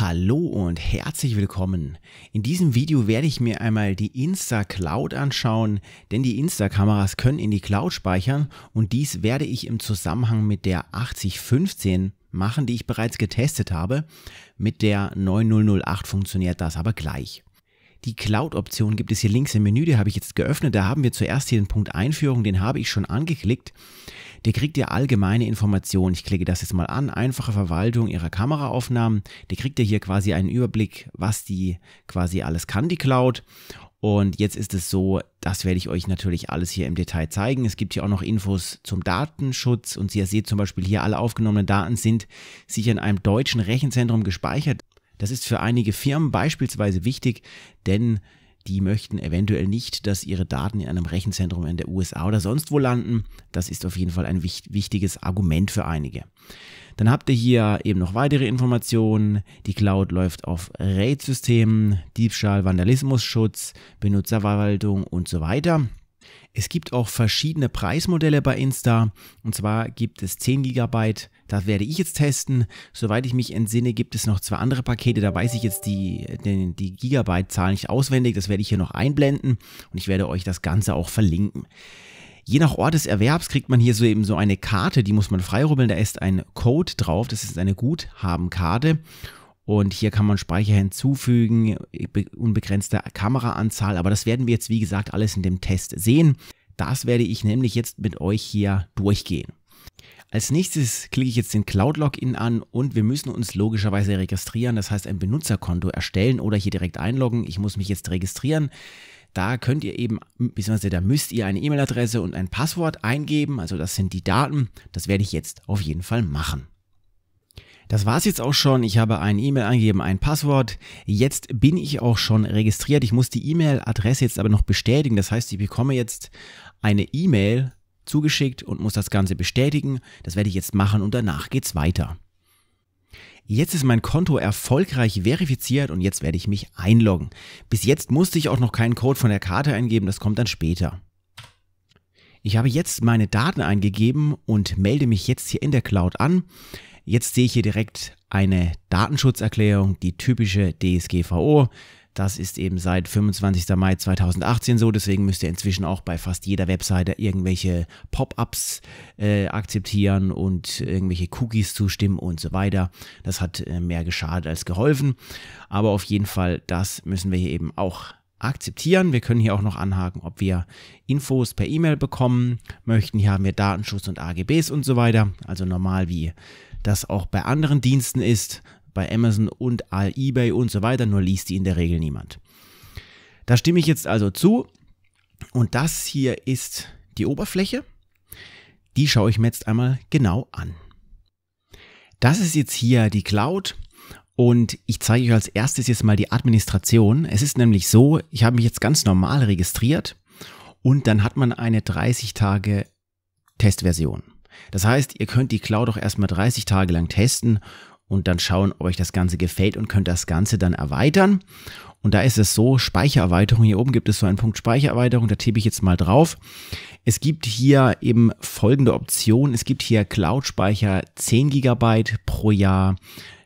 Hallo und herzlich willkommen. In diesem Video werde ich mir einmal die Insta-Cloud anschauen, denn die Insta-Kameras können in die Cloud speichern und dies werde ich im Zusammenhang mit der 8015 machen, die ich bereits getestet habe. Mit der 9008 funktioniert das aber gleich. Die Cloud-Option gibt es hier links im Menü, die habe ich jetzt geöffnet. Da haben wir zuerst hier den Punkt Einführung, den habe ich schon angeklickt. Der kriegt ja allgemeine Informationen. Ich klicke das jetzt mal an. Einfache Verwaltung Ihrer Kameraaufnahmen. Der kriegt ja hier quasi einen Überblick, was die quasi alles kann, die Cloud. Und jetzt ist es so, das werde ich euch natürlich alles hier im Detail zeigen. Es gibt hier auch noch Infos zum Datenschutz und ihr seht zum Beispiel hier, alle aufgenommenen Daten sind sicher in einem deutschen Rechenzentrum gespeichert. Das ist für einige Firmen beispielsweise wichtig, denn die möchten eventuell nicht, dass ihre Daten in einem Rechenzentrum in der USA oder sonst wo landen. Das ist auf jeden Fall ein wichtiges Argument für einige. Dann habt ihr hier eben noch weitere Informationen. Die Cloud läuft auf RAID-Systemen, Diebstahl, Vandalismusschutz, Benutzerverwaltung und so weiter. Es gibt auch verschiedene Preismodelle bei Insta. Und zwar gibt es 10 GB, das werde ich jetzt testen. Soweit ich mich entsinne, gibt es noch zwei andere Pakete. Da weiß ich jetzt die, die, die Gigabyte-Zahl nicht auswendig. Das werde ich hier noch einblenden und ich werde euch das Ganze auch verlinken. Je nach Ort des Erwerbs kriegt man hier so eben so eine Karte, die muss man freirubbeln. Da ist ein Code drauf, das ist eine Guthabenkarte. Und hier kann man Speicher hinzufügen, unbegrenzte Kameraanzahl. Aber das werden wir jetzt, wie gesagt, alles in dem Test sehen. Das werde ich nämlich jetzt mit euch hier durchgehen. Als nächstes klicke ich jetzt den Cloud Login an und wir müssen uns logischerweise registrieren, das heißt ein Benutzerkonto erstellen oder hier direkt einloggen. Ich muss mich jetzt registrieren. Da könnt ihr eben, beziehungsweise da müsst ihr eine E-Mail-Adresse und ein Passwort eingeben. Also das sind die Daten. Das werde ich jetzt auf jeden Fall machen. Das war's jetzt auch schon. Ich habe ein E-Mail eingegeben, ein Passwort. Jetzt bin ich auch schon registriert. Ich muss die E-Mail-Adresse jetzt aber noch bestätigen. Das heißt, ich bekomme jetzt eine E-Mail zugeschickt und muss das Ganze bestätigen. Das werde ich jetzt machen und danach geht's weiter. Jetzt ist mein Konto erfolgreich verifiziert und jetzt werde ich mich einloggen. Bis jetzt musste ich auch noch keinen Code von der Karte eingeben, das kommt dann später. Ich habe jetzt meine Daten eingegeben und melde mich jetzt hier in der Cloud an. Jetzt sehe ich hier direkt eine Datenschutzerklärung, die typische DSGVO. Das ist eben seit 25. Mai 2018 so, deswegen müsst ihr inzwischen auch bei fast jeder Webseite irgendwelche Pop-ups äh, akzeptieren und irgendwelche Cookies zustimmen und so weiter. Das hat äh, mehr geschadet als geholfen. Aber auf jeden Fall, das müssen wir hier eben auch akzeptieren. Wir können hier auch noch anhaken, ob wir Infos per E-Mail bekommen möchten. Hier haben wir Datenschutz und AGBs und so weiter. Also normal, wie das auch bei anderen Diensten ist, bei Amazon und all eBay und so weiter, nur liest die in der Regel niemand. Da stimme ich jetzt also zu. Und das hier ist die Oberfläche. Die schaue ich mir jetzt einmal genau an. Das ist jetzt hier die Cloud. Und ich zeige euch als erstes jetzt mal die Administration. Es ist nämlich so, ich habe mich jetzt ganz normal registriert und dann hat man eine 30 Tage Testversion. Das heißt, ihr könnt die Cloud auch erstmal 30 Tage lang testen und dann schauen, ob euch das Ganze gefällt und könnt das Ganze dann erweitern. Und da ist es so, Speichererweiterung, hier oben gibt es so einen Punkt Speichererweiterung, da tippe ich jetzt mal drauf. Es gibt hier eben folgende Option. Es gibt hier Cloud-Speicher 10 GB pro Jahr,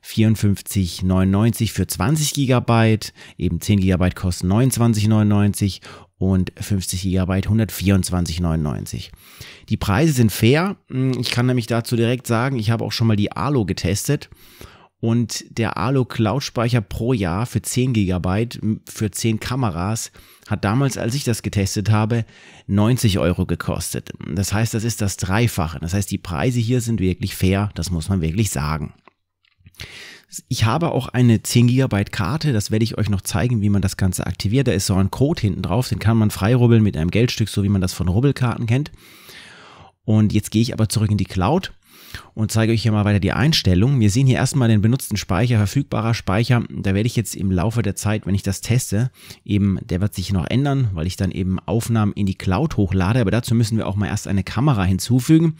54,99 für 20 GB, eben 10 GB kosten 29,99 und 50 GB 124,99. Die Preise sind fair. Ich kann nämlich dazu direkt sagen, ich habe auch schon mal die Alo getestet und der Alu Cloud-Speicher pro Jahr für 10 GB für 10 Kameras hat damals, als ich das getestet habe, 90 Euro gekostet. Das heißt, das ist das Dreifache. Das heißt, die Preise hier sind wirklich fair, das muss man wirklich sagen. Ich habe auch eine 10 GB Karte, das werde ich euch noch zeigen, wie man das Ganze aktiviert. Da ist so ein Code hinten drauf, den kann man freirubbeln mit einem Geldstück, so wie man das von Rubbelkarten kennt. Und jetzt gehe ich aber zurück in die Cloud und zeige euch hier mal weiter die Einstellungen. Wir sehen hier erstmal den benutzten Speicher, verfügbarer Speicher. Da werde ich jetzt im Laufe der Zeit, wenn ich das teste, eben, der wird sich noch ändern, weil ich dann eben Aufnahmen in die Cloud hochlade. Aber dazu müssen wir auch mal erst eine Kamera hinzufügen.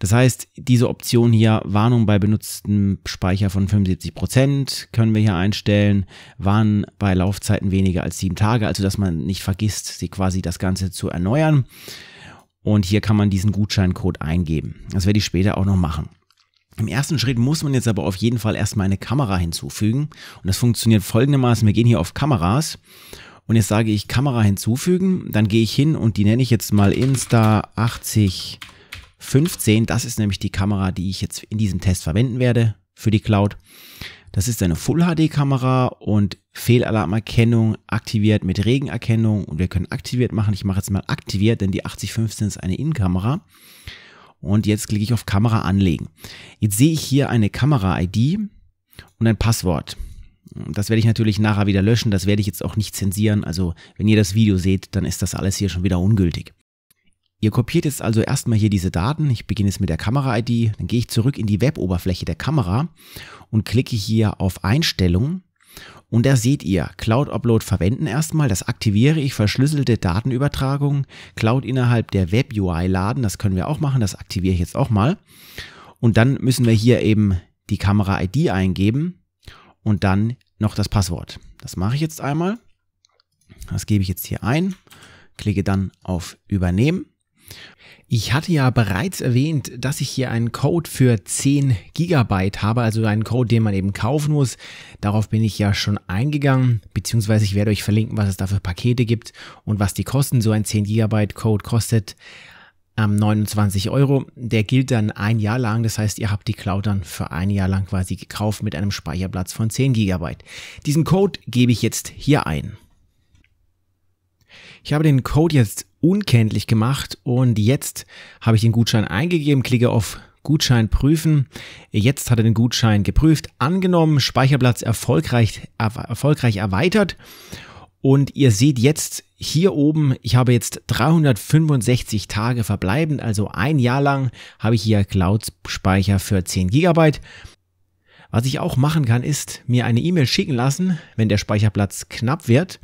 Das heißt, diese Option hier, Warnung bei benutztem Speicher von 75%, Prozent können wir hier einstellen, Warn bei Laufzeiten weniger als sieben Tage, also dass man nicht vergisst, sie quasi das Ganze zu erneuern. Und hier kann man diesen Gutscheincode eingeben. Das werde ich später auch noch machen. Im ersten Schritt muss man jetzt aber auf jeden Fall erstmal eine Kamera hinzufügen. Und das funktioniert folgendermaßen. Wir gehen hier auf Kameras. Und jetzt sage ich Kamera hinzufügen. Dann gehe ich hin und die nenne ich jetzt mal Insta 8015. Das ist nämlich die Kamera, die ich jetzt in diesem Test verwenden werde für die Cloud. Das ist eine Full-HD-Kamera und Fehlalarmerkennung aktiviert mit Regenerkennung und wir können aktiviert machen. Ich mache jetzt mal aktiviert, denn die 8015 ist eine Innenkamera. Und jetzt klicke ich auf Kamera anlegen. Jetzt sehe ich hier eine Kamera-ID und ein Passwort. Das werde ich natürlich nachher wieder löschen, das werde ich jetzt auch nicht zensieren. Also wenn ihr das Video seht, dann ist das alles hier schon wieder ungültig. Ihr kopiert jetzt also erstmal hier diese Daten. Ich beginne jetzt mit der Kamera-ID. Dann gehe ich zurück in die Web-Oberfläche der Kamera und klicke hier auf Einstellungen. Und da seht ihr, Cloud Upload verwenden erstmal, das aktiviere ich, verschlüsselte Datenübertragung, Cloud innerhalb der Web UI laden, das können wir auch machen, das aktiviere ich jetzt auch mal. Und dann müssen wir hier eben die Kamera-ID eingeben und dann noch das Passwort. Das mache ich jetzt einmal. Das gebe ich jetzt hier ein, klicke dann auf Übernehmen. Ich hatte ja bereits erwähnt, dass ich hier einen Code für 10 GB habe, also einen Code, den man eben kaufen muss. Darauf bin ich ja schon eingegangen, beziehungsweise ich werde euch verlinken, was es da für Pakete gibt und was die kosten. So ein 10 GB Code kostet ähm, 29 Euro. Der gilt dann ein Jahr lang, das heißt, ihr habt die Cloud dann für ein Jahr lang quasi gekauft mit einem Speicherplatz von 10 GB. Diesen Code gebe ich jetzt hier ein. Ich habe den Code jetzt unkenntlich gemacht und jetzt habe ich den Gutschein eingegeben, klicke auf Gutschein prüfen. Jetzt hat er den Gutschein geprüft, angenommen, Speicherplatz erfolgreich, erfolgreich erweitert. Und ihr seht jetzt hier oben, ich habe jetzt 365 Tage verbleibend, also ein Jahr lang habe ich hier Cloud-Speicher für 10 Gigabyte. Was ich auch machen kann, ist mir eine E-Mail schicken lassen, wenn der Speicherplatz knapp wird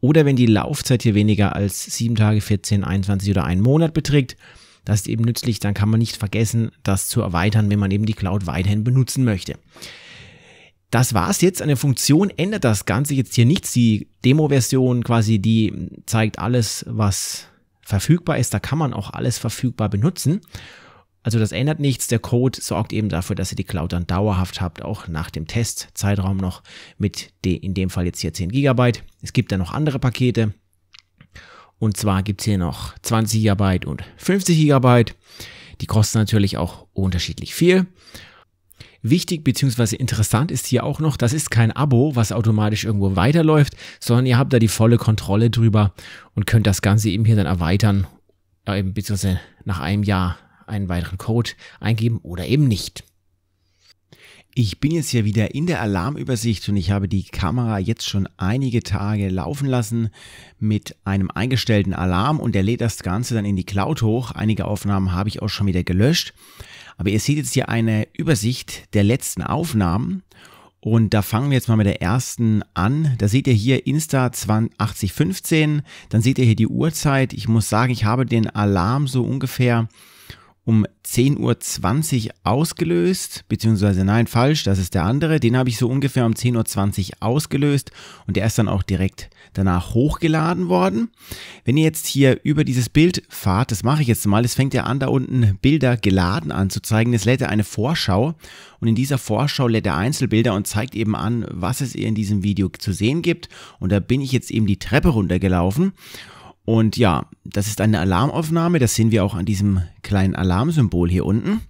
oder wenn die Laufzeit hier weniger als 7 Tage, 14, 21 oder einen Monat beträgt. Das ist eben nützlich, dann kann man nicht vergessen, das zu erweitern, wenn man eben die Cloud weiterhin benutzen möchte. Das war's jetzt. Eine Funktion ändert das Ganze jetzt hier nichts. Die Demo-Version quasi, die zeigt alles, was verfügbar ist. Da kann man auch alles verfügbar benutzen. Also das ändert nichts. Der Code sorgt eben dafür, dass ihr die Cloud dann dauerhaft habt, auch nach dem Testzeitraum noch mit de, in dem Fall jetzt hier 10 GB. Es gibt dann noch andere Pakete. Und zwar gibt es hier noch 20 GB und 50 GB. Die kosten natürlich auch unterschiedlich viel. Wichtig bzw. interessant ist hier auch noch, das ist kein Abo, was automatisch irgendwo weiterläuft, sondern ihr habt da die volle Kontrolle drüber und könnt das Ganze eben hier dann erweitern, äh, bzw. nach einem Jahr einen weiteren Code eingeben oder eben nicht. Ich bin jetzt hier wieder in der Alarmübersicht und ich habe die Kamera jetzt schon einige Tage laufen lassen mit einem eingestellten Alarm und der lädt das Ganze dann in die Cloud hoch. Einige Aufnahmen habe ich auch schon wieder gelöscht. Aber ihr seht jetzt hier eine Übersicht der letzten Aufnahmen und da fangen wir jetzt mal mit der ersten an. Da seht ihr hier Insta 8015, dann seht ihr hier die Uhrzeit. Ich muss sagen, ich habe den Alarm so ungefähr um 10.20 Uhr ausgelöst, beziehungsweise nein, falsch, das ist der andere. Den habe ich so ungefähr um 10.20 Uhr ausgelöst und der ist dann auch direkt danach hochgeladen worden. Wenn ihr jetzt hier über dieses Bild fahrt, das mache ich jetzt mal, es fängt ja an, da unten Bilder geladen anzuzeigen. Es lädt eine Vorschau und in dieser Vorschau lädt er Einzelbilder und zeigt eben an, was es in diesem Video zu sehen gibt. Und da bin ich jetzt eben die Treppe runtergelaufen und ja, das ist eine Alarmaufnahme, das sehen wir auch an diesem kleinen Alarmsymbol hier unten.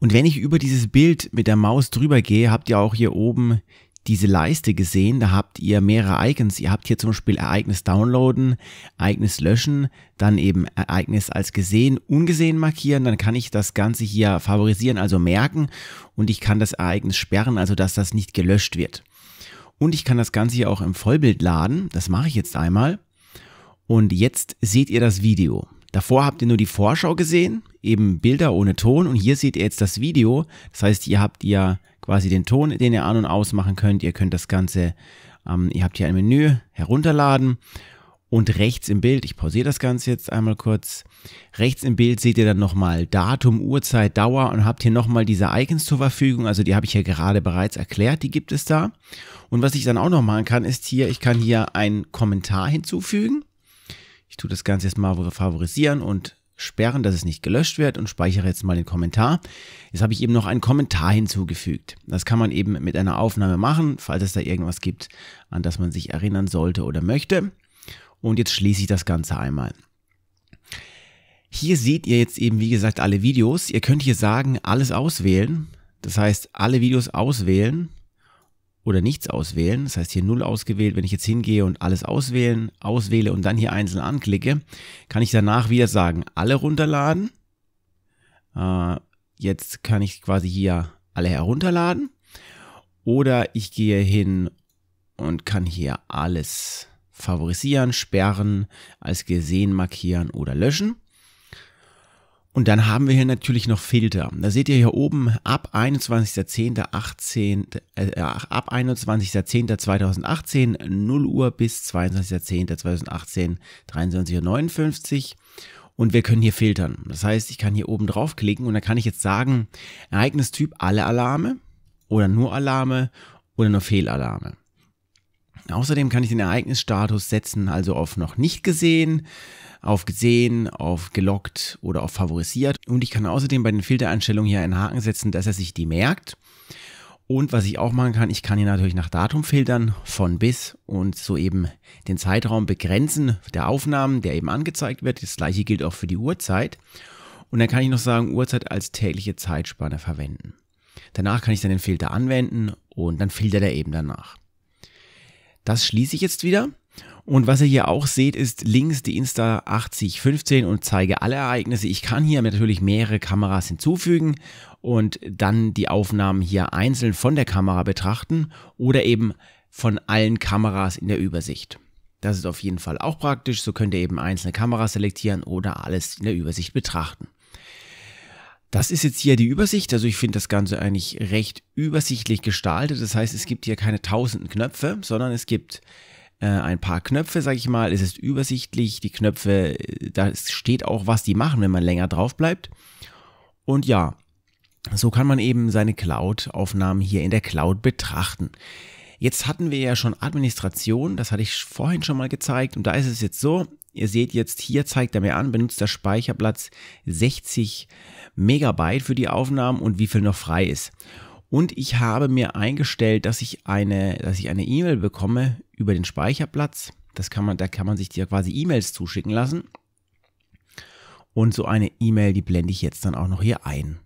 Und wenn ich über dieses Bild mit der Maus drüber gehe, habt ihr auch hier oben diese Leiste gesehen. Da habt ihr mehrere Icons. Ihr habt hier zum Beispiel Ereignis downloaden, Ereignis löschen, dann eben Ereignis als gesehen, ungesehen markieren. Dann kann ich das Ganze hier favorisieren, also merken. Und ich kann das Ereignis sperren, also dass das nicht gelöscht wird. Und ich kann das Ganze hier auch im Vollbild laden. Das mache ich jetzt einmal. Und jetzt seht ihr das Video. Davor habt ihr nur die Vorschau gesehen, eben Bilder ohne Ton und hier seht ihr jetzt das Video. Das heißt, ihr habt ja quasi den Ton, den ihr an- und ausmachen könnt. Ihr könnt das Ganze, ähm, ihr habt hier ein Menü herunterladen und rechts im Bild, ich pausiere das Ganze jetzt einmal kurz, rechts im Bild seht ihr dann nochmal Datum, Uhrzeit, Dauer und habt hier nochmal diese Icons zur Verfügung. Also die habe ich ja gerade bereits erklärt, die gibt es da. Und was ich dann auch noch machen kann, ist hier, ich kann hier einen Kommentar hinzufügen. Ich tue das Ganze jetzt mal favorisieren und sperren, dass es nicht gelöscht wird und speichere jetzt mal den Kommentar. Jetzt habe ich eben noch einen Kommentar hinzugefügt. Das kann man eben mit einer Aufnahme machen, falls es da irgendwas gibt, an das man sich erinnern sollte oder möchte. Und jetzt schließe ich das Ganze einmal. Hier seht ihr jetzt eben, wie gesagt, alle Videos. Ihr könnt hier sagen, alles auswählen. Das heißt, alle Videos auswählen oder nichts auswählen. Das heißt hier 0 ausgewählt. Wenn ich jetzt hingehe und alles auswählen, auswähle und dann hier einzeln anklicke, kann ich danach wieder sagen, alle runterladen. Äh, jetzt kann ich quasi hier alle herunterladen. Oder ich gehe hin und kann hier alles favorisieren, sperren, als gesehen markieren oder löschen. Und dann haben wir hier natürlich noch Filter. Da seht ihr hier oben ab 21.10.18, äh, äh, ab 21.10.2018, 0 Uhr bis 22.10.2018, 23.59 Uhr. Und wir können hier filtern. Das heißt, ich kann hier oben draufklicken und dann kann ich jetzt sagen, Ereignistyp alle Alarme oder nur Alarme oder nur Fehlalarme. Außerdem kann ich den Ereignisstatus setzen, also auf noch nicht gesehen, auf gesehen, auf gelockt oder auf favorisiert. Und ich kann außerdem bei den Filtereinstellungen hier einen Haken setzen, dass er sich die merkt. Und was ich auch machen kann, ich kann hier natürlich nach Datum filtern, von bis und so eben den Zeitraum begrenzen der Aufnahmen, der eben angezeigt wird. Das gleiche gilt auch für die Uhrzeit. Und dann kann ich noch sagen, Uhrzeit als tägliche Zeitspanne verwenden. Danach kann ich dann den Filter anwenden und dann filtert er eben danach. Das schließe ich jetzt wieder. Und was ihr hier auch seht, ist links die Insta8015 und zeige alle Ereignisse. Ich kann hier natürlich mehrere Kameras hinzufügen und dann die Aufnahmen hier einzeln von der Kamera betrachten oder eben von allen Kameras in der Übersicht. Das ist auf jeden Fall auch praktisch. So könnt ihr eben einzelne Kameras selektieren oder alles in der Übersicht betrachten. Das ist jetzt hier die Übersicht. Also ich finde das Ganze eigentlich recht übersichtlich gestaltet. Das heißt, es gibt hier keine tausenden Knöpfe, sondern es gibt äh, ein paar Knöpfe, sage ich mal. Es ist übersichtlich. Die Knöpfe, äh, da steht auch, was die machen, wenn man länger drauf bleibt. Und ja, so kann man eben seine Cloud-Aufnahmen hier in der Cloud betrachten. Jetzt hatten wir ja schon Administration, das hatte ich vorhin schon mal gezeigt und da ist es jetzt so, ihr seht jetzt hier, zeigt er mir an, benutzt der Speicherplatz 60 Megabyte für die Aufnahmen und wie viel noch frei ist. Und ich habe mir eingestellt, dass ich eine, dass ich eine E-Mail bekomme über den Speicherplatz. Das kann man, da kann man sich ja quasi E-Mails zuschicken lassen. Und so eine E-Mail, die blende ich jetzt dann auch noch hier ein.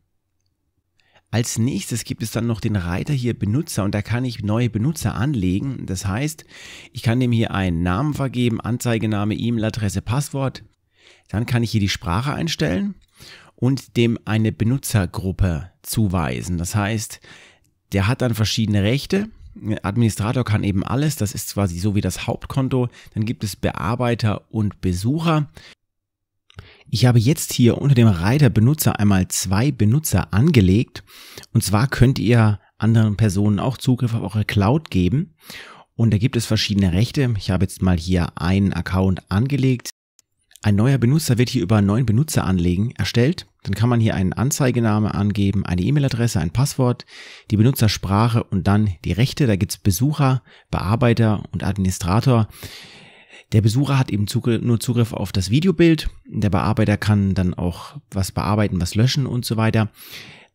Als nächstes gibt es dann noch den Reiter hier Benutzer und da kann ich neue Benutzer anlegen. Das heißt, ich kann dem hier einen Namen vergeben, Anzeigename, E-Mail-Adresse, Passwort. Dann kann ich hier die Sprache einstellen und dem eine Benutzergruppe zuweisen. Das heißt, der hat dann verschiedene Rechte. Administrator kann eben alles, das ist quasi so wie das Hauptkonto. Dann gibt es Bearbeiter und Besucher. Ich habe jetzt hier unter dem Reiter Benutzer einmal zwei Benutzer angelegt. Und zwar könnt ihr anderen Personen auch Zugriff auf eure Cloud geben. Und da gibt es verschiedene Rechte. Ich habe jetzt mal hier einen Account angelegt. Ein neuer Benutzer wird hier über einen neuen Benutzer anlegen erstellt. Dann kann man hier einen Anzeigename angeben, eine E-Mail-Adresse, ein Passwort, die Benutzersprache und dann die Rechte. Da gibt es Besucher, Bearbeiter und Administrator. Der Besucher hat eben Zugriff, nur Zugriff auf das Videobild. Der Bearbeiter kann dann auch was bearbeiten, was löschen und so weiter.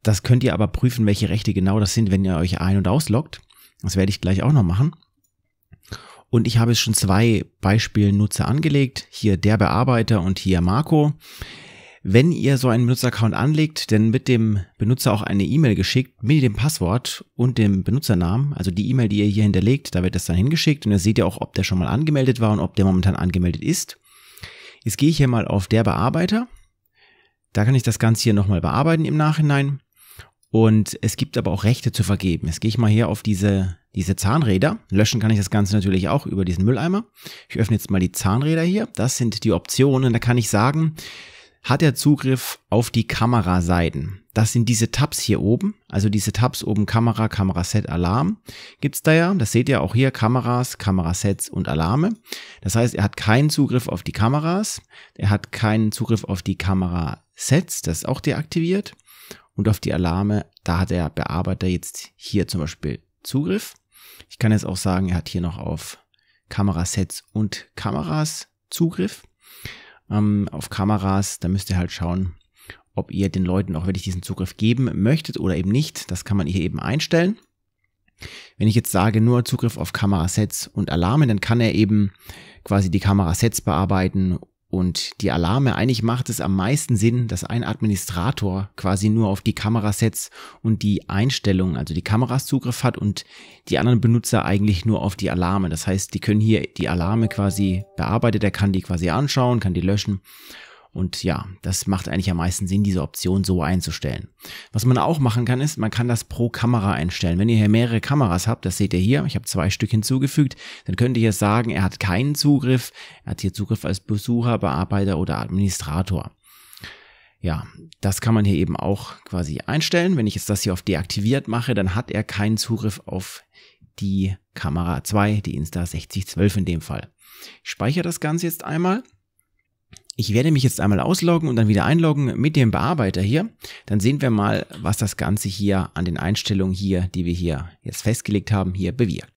Das könnt ihr aber prüfen, welche Rechte genau das sind, wenn ihr euch ein- und ausloggt. Das werde ich gleich auch noch machen. Und ich habe jetzt schon zwei Beispielnutzer angelegt. Hier der Bearbeiter und hier Marco wenn ihr so einen Benutzeraccount anlegt, dann wird dem Benutzer auch eine E-Mail geschickt mit dem Passwort und dem Benutzernamen. Also die E-Mail, die ihr hier hinterlegt, da wird das dann hingeschickt und ihr seht ja auch, ob der schon mal angemeldet war und ob der momentan angemeldet ist. Jetzt gehe ich hier mal auf der Bearbeiter. Da kann ich das Ganze hier nochmal bearbeiten im Nachhinein. Und es gibt aber auch Rechte zu vergeben. Jetzt gehe ich mal hier auf diese, diese Zahnräder. Löschen kann ich das Ganze natürlich auch über diesen Mülleimer. Ich öffne jetzt mal die Zahnräder hier. Das sind die Optionen. Da kann ich sagen, hat er Zugriff auf die Kameraseiten. Das sind diese Tabs hier oben, also diese Tabs oben Kamera, Kameraset, Alarm gibt's da ja. Das seht ihr auch hier, Kameras, Kamerasets und Alarme. Das heißt, er hat keinen Zugriff auf die Kameras, er hat keinen Zugriff auf die Kamerasets, das ist auch deaktiviert. Und auf die Alarme, da hat der Bearbeiter jetzt hier zum Beispiel Zugriff. Ich kann jetzt auch sagen, er hat hier noch auf Kamerasets und Kameras Zugriff ähm, auf Kameras. Da müsst ihr halt schauen, ob ihr den Leuten auch wirklich diesen Zugriff geben möchtet oder eben nicht. Das kann man hier eben einstellen. Wenn ich jetzt sage, nur Zugriff auf Kamerasets und Alarme, dann kann er eben quasi die Kamerasets bearbeiten und die Alarme. Eigentlich macht es am meisten Sinn, dass ein Administrator quasi nur auf die Kamerasets und die Einstellungen, also die Kameras Zugriff hat und die anderen Benutzer eigentlich nur auf die Alarme. Das heißt, die können hier die Alarme quasi bearbeitet, er kann die quasi anschauen, kann die löschen und ja, das macht eigentlich am meisten Sinn, diese Option so einzustellen. Was man auch machen kann, ist, man kann das pro Kamera einstellen. Wenn ihr hier mehrere Kameras habt, das seht ihr hier, ich habe zwei Stück hinzugefügt, dann könnt ihr jetzt sagen, er hat keinen Zugriff, er hat hier Zugriff als Besucher, Bearbeiter oder Administrator ja, das kann man hier eben auch quasi einstellen. Wenn ich jetzt das hier auf deaktiviert mache, dann hat er keinen Zugriff auf die Kamera 2, die Insta6012 in dem Fall. Ich speichere das Ganze jetzt einmal. Ich werde mich jetzt einmal ausloggen und dann wieder einloggen mit dem Bearbeiter hier. Dann sehen wir mal, was das Ganze hier an den Einstellungen hier, die wir hier jetzt festgelegt haben, hier bewirkt.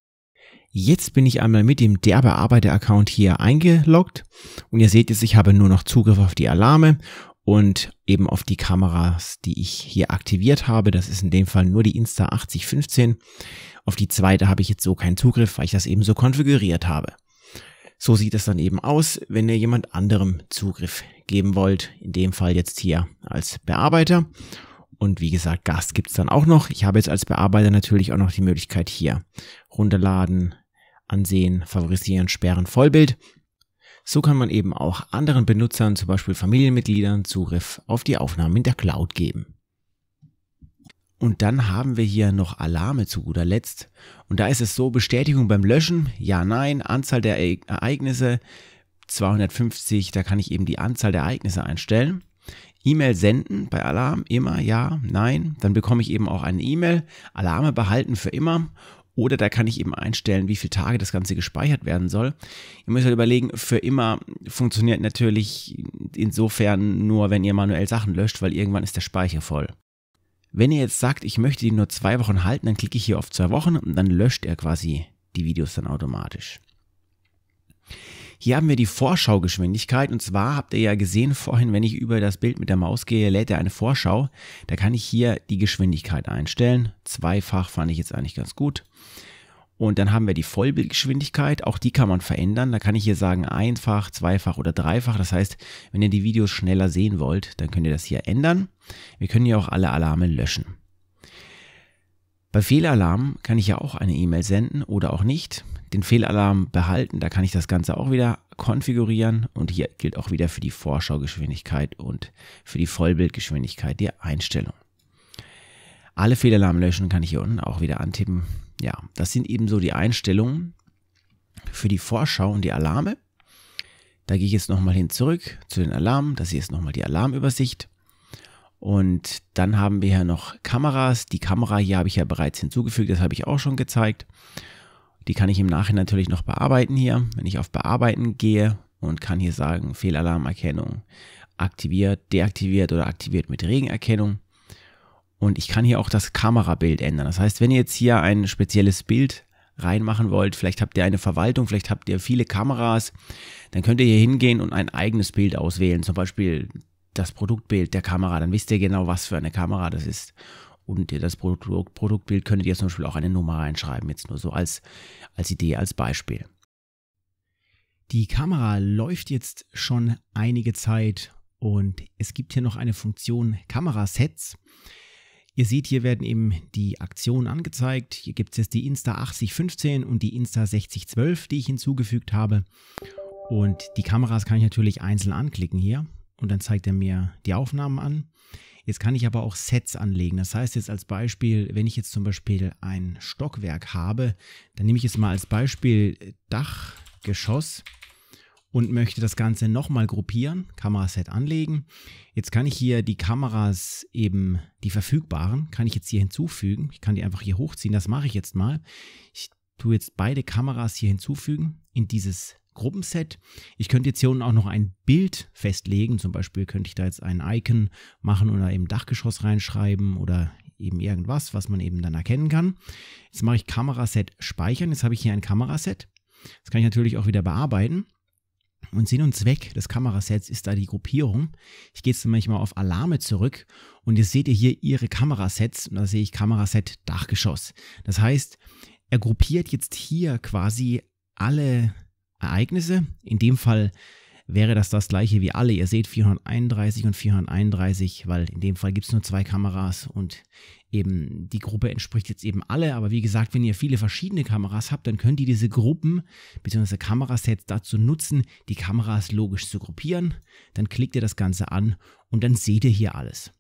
Jetzt bin ich einmal mit dem der Bearbeiter-Account hier eingeloggt und ihr seht jetzt, ich habe nur noch Zugriff auf die Alarme und eben auf die Kameras, die ich hier aktiviert habe. Das ist in dem Fall nur die Insta 8015. Auf die zweite habe ich jetzt so keinen Zugriff, weil ich das eben so konfiguriert habe. So sieht es dann eben aus, wenn ihr jemand anderem Zugriff geben wollt. In dem Fall jetzt hier als Bearbeiter. Und wie gesagt, Gast gibt's dann auch noch. Ich habe jetzt als Bearbeiter natürlich auch noch die Möglichkeit hier runterladen, ansehen, favorisieren, sperren, Vollbild. So kann man eben auch anderen Benutzern, zum Beispiel Familienmitgliedern, Zugriff auf die Aufnahmen in der Cloud geben. Und dann haben wir hier noch Alarme zu guter Letzt. Und da ist es so, Bestätigung beim Löschen, ja, nein, Anzahl der Ereignisse, 250, da kann ich eben die Anzahl der Ereignisse einstellen. E-Mail senden bei Alarm, immer, ja, nein. Dann bekomme ich eben auch eine E-Mail, Alarme behalten für immer. Oder da kann ich eben einstellen, wie viele Tage das Ganze gespeichert werden soll. Ihr müsst halt überlegen, für immer funktioniert natürlich insofern nur, wenn ihr manuell Sachen löscht, weil irgendwann ist der Speicher voll. Wenn ihr jetzt sagt, ich möchte die nur zwei Wochen halten, dann klicke ich hier auf zwei Wochen und dann löscht er quasi die Videos dann automatisch. Hier haben wir die Vorschaugeschwindigkeit und zwar habt ihr ja gesehen vorhin, wenn ich über das Bild mit der Maus gehe, lädt er eine Vorschau. Da kann ich hier die Geschwindigkeit einstellen. Zweifach fand ich jetzt eigentlich ganz gut. Und dann haben wir die Vollbildgeschwindigkeit, auch die kann man verändern. Da kann ich hier sagen einfach, zweifach oder dreifach. Das heißt, wenn ihr die Videos schneller sehen wollt, dann könnt ihr das hier ändern. Wir können hier auch alle Alarme löschen. Bei Fehlalarm kann ich ja auch eine E-Mail senden oder auch nicht. Den Fehlalarm behalten, da kann ich das Ganze auch wieder konfigurieren und hier gilt auch wieder für die Vorschaugeschwindigkeit und für die Vollbildgeschwindigkeit die Einstellung. Alle Fehlalarm löschen kann ich hier unten auch wieder antippen ja, das sind eben so die Einstellungen für die Vorschau und die Alarme. Da gehe ich jetzt nochmal hin zurück zu den Alarmen. Das hier ist nochmal die Alarmübersicht. Und dann haben wir hier noch Kameras. Die Kamera hier habe ich ja bereits hinzugefügt. Das habe ich auch schon gezeigt. Die kann ich im Nachhinein natürlich noch bearbeiten hier. Wenn ich auf Bearbeiten gehe und kann hier sagen Fehlalarmerkennung aktiviert, deaktiviert oder aktiviert mit Regenerkennung, und ich kann hier auch das Kamerabild ändern. Das heißt, wenn ihr jetzt hier ein spezielles Bild reinmachen wollt, vielleicht habt ihr eine Verwaltung, vielleicht habt ihr viele Kameras, dann könnt ihr hier hingehen und ein eigenes Bild auswählen. Zum Beispiel das Produktbild der Kamera. Dann wisst ihr genau, was für eine Kamera das ist. Und das Produkt, Produktbild könntet ihr zum Beispiel auch eine Nummer reinschreiben, jetzt nur so als, als Idee, als Beispiel. Die Kamera läuft jetzt schon einige Zeit und es gibt hier noch eine Funktion Kamerasets. Ihr seht, hier werden eben die Aktionen angezeigt. Hier gibt es jetzt die Insta 8015 und die Insta 6012, die ich hinzugefügt habe. Und die Kameras kann ich natürlich einzeln anklicken hier und dann zeigt er mir die Aufnahmen an. Jetzt kann ich aber auch Sets anlegen. Das heißt jetzt als Beispiel, wenn ich jetzt zum Beispiel ein Stockwerk habe, dann nehme ich jetzt mal als Beispiel äh, Dachgeschoss und möchte das Ganze nochmal gruppieren, Kameraset halt anlegen. Jetzt kann ich hier die Kameras eben, die verfügbaren, kann ich jetzt hier hinzufügen. Ich kann die einfach hier hochziehen, das mache ich jetzt mal. Ich tue jetzt beide Kameras hier hinzufügen in dieses Gruppenset. Ich könnte jetzt hier unten auch noch ein Bild festlegen. Zum Beispiel könnte ich da jetzt ein Icon machen oder eben Dachgeschoss reinschreiben oder eben irgendwas, was man eben dann erkennen kann. Jetzt mache ich Kameraset speichern. Jetzt habe ich hier ein Kameraset. Das kann ich natürlich auch wieder bearbeiten. Und Sinn und Zweck des Kamerasets ist da die Gruppierung. Ich gehe jetzt manchmal auf Alarme zurück und jetzt seht ihr hier ihre Kamerasets und da sehe ich Kameraset Dachgeschoss. Das heißt, er gruppiert jetzt hier quasi alle Ereignisse, in dem Fall wäre das das gleiche wie alle. Ihr seht 431 und 431, weil in dem Fall gibt es nur zwei Kameras und eben die Gruppe entspricht jetzt eben alle. Aber wie gesagt, wenn ihr viele verschiedene Kameras habt, dann könnt ihr diese Gruppen bzw. Kamerasets dazu nutzen, die Kameras logisch zu gruppieren. Dann klickt ihr das Ganze an und dann seht ihr hier alles.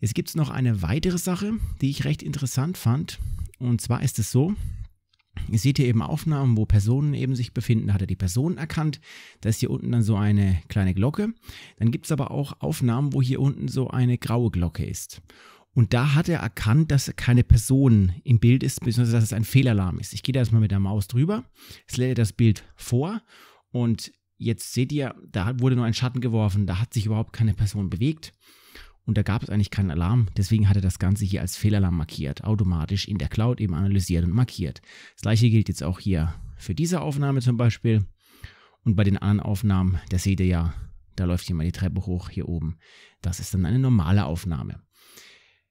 Jetzt gibt es noch eine weitere Sache, die ich recht interessant fand. Und zwar ist es so, seht ihr eben Aufnahmen, wo Personen eben sich befinden. Da hat er die Personen erkannt. Da ist hier unten dann so eine kleine Glocke. Dann gibt es aber auch Aufnahmen, wo hier unten so eine graue Glocke ist. Und da hat er erkannt, dass keine Person im Bild ist, beziehungsweise dass es ein Fehlalarm ist. Ich gehe da jetzt mal mit der Maus drüber. Jetzt lädt das Bild vor und jetzt seht ihr, da wurde nur ein Schatten geworfen. Da hat sich überhaupt keine Person bewegt und da gab es eigentlich keinen Alarm. Deswegen hat er das Ganze hier als Fehlalarm markiert, automatisch in der Cloud eben analysiert und markiert. Das gleiche gilt jetzt auch hier für diese Aufnahme zum Beispiel. Und bei den anderen Aufnahmen, das seht ihr ja, da läuft hier mal die Treppe hoch hier oben. Das ist dann eine normale Aufnahme.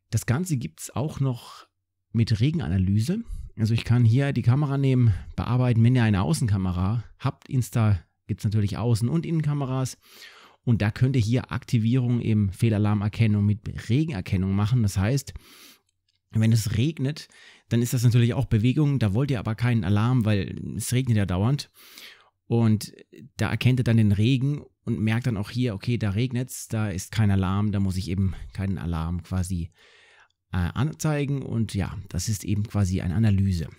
Das Ganze gibt es auch noch mit Regenanalyse. Also ich kann hier die Kamera nehmen, bearbeiten, wenn ihr eine Außenkamera habt, Insta gibt es natürlich Außen- und Innenkameras und da könnt ihr hier Aktivierung eben Fehlalarmerkennung mit Regenerkennung machen. Das heißt, wenn es regnet, dann ist das natürlich auch Bewegung. Da wollt ihr aber keinen Alarm, weil es regnet ja dauernd. Und da erkennt ihr dann den Regen und merkt dann auch hier, okay, da regnet es, da ist kein Alarm, da muss ich eben keinen Alarm quasi äh, anzeigen. Und ja, das ist eben quasi eine Analyse.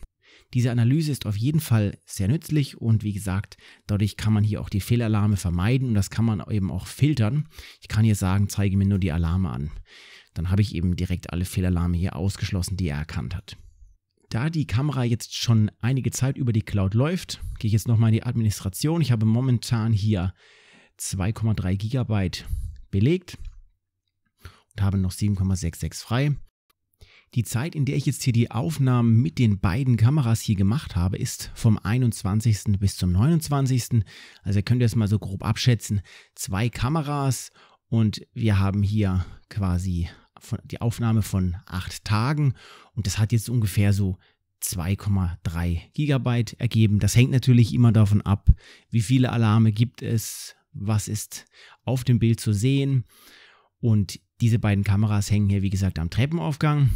Diese Analyse ist auf jeden Fall sehr nützlich und wie gesagt, dadurch kann man hier auch die Fehlalarme vermeiden und das kann man eben auch filtern. Ich kann hier sagen, zeige mir nur die Alarme an. Dann habe ich eben direkt alle Fehlalarme hier ausgeschlossen, die er erkannt hat. Da die Kamera jetzt schon einige Zeit über die Cloud läuft, gehe ich jetzt nochmal in die Administration. Ich habe momentan hier 2,3 GB belegt und habe noch 7,66 frei. Die Zeit, in der ich jetzt hier die Aufnahmen mit den beiden Kameras hier gemacht habe, ist vom 21. bis zum 29. Also ihr könnt ihr es mal so grob abschätzen. Zwei Kameras und wir haben hier quasi die Aufnahme von acht Tagen und das hat jetzt ungefähr so 2,3 Gigabyte ergeben. Das hängt natürlich immer davon ab, wie viele Alarme gibt es, was ist auf dem Bild zu sehen und diese beiden Kameras hängen hier, wie gesagt, am Treppenaufgang.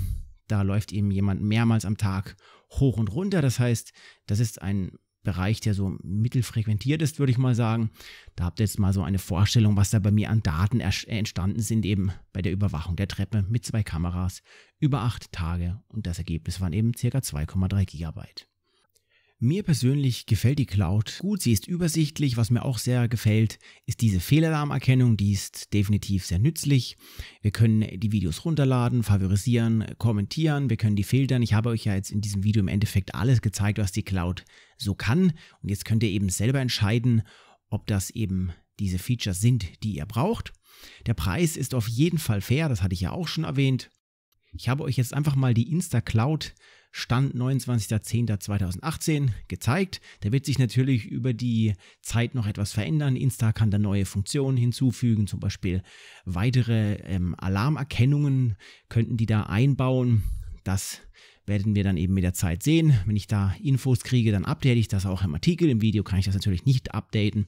Da läuft eben jemand mehrmals am Tag hoch und runter. Das heißt, das ist ein Bereich, der so mittelfrequentiert ist, würde ich mal sagen. Da habt ihr jetzt mal so eine Vorstellung, was da bei mir an Daten äh, entstanden sind, eben bei der Überwachung der Treppe mit zwei Kameras über acht Tage und das Ergebnis waren eben circa 2,3 Gigabyte. Mir persönlich gefällt die Cloud gut, sie ist übersichtlich. Was mir auch sehr gefällt, ist diese Fehlalarmerkennung, die ist definitiv sehr nützlich. Wir können die Videos runterladen, favorisieren, kommentieren, wir können die filtern. Ich habe euch ja jetzt in diesem Video im Endeffekt alles gezeigt, was die Cloud so kann. Und jetzt könnt ihr eben selber entscheiden, ob das eben diese Features sind, die ihr braucht. Der Preis ist auf jeden Fall fair, das hatte ich ja auch schon erwähnt. Ich habe euch jetzt einfach mal die Insta Cloud Stand 29.10.2018 gezeigt. Der wird sich natürlich über die Zeit noch etwas verändern. Insta kann da neue Funktionen hinzufügen, zum Beispiel weitere ähm, Alarmerkennungen könnten die da einbauen. Das werden wir dann eben mit der Zeit sehen. Wenn ich da Infos kriege, dann update ich das auch im Artikel. Im Video kann ich das natürlich nicht updaten.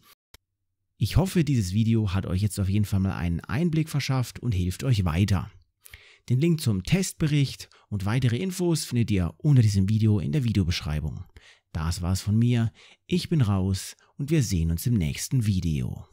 Ich hoffe, dieses Video hat euch jetzt auf jeden Fall mal einen Einblick verschafft und hilft euch weiter. Den Link zum Testbericht und weitere Infos findet ihr unter diesem Video in der Videobeschreibung. Das war's von mir, ich bin raus und wir sehen uns im nächsten Video.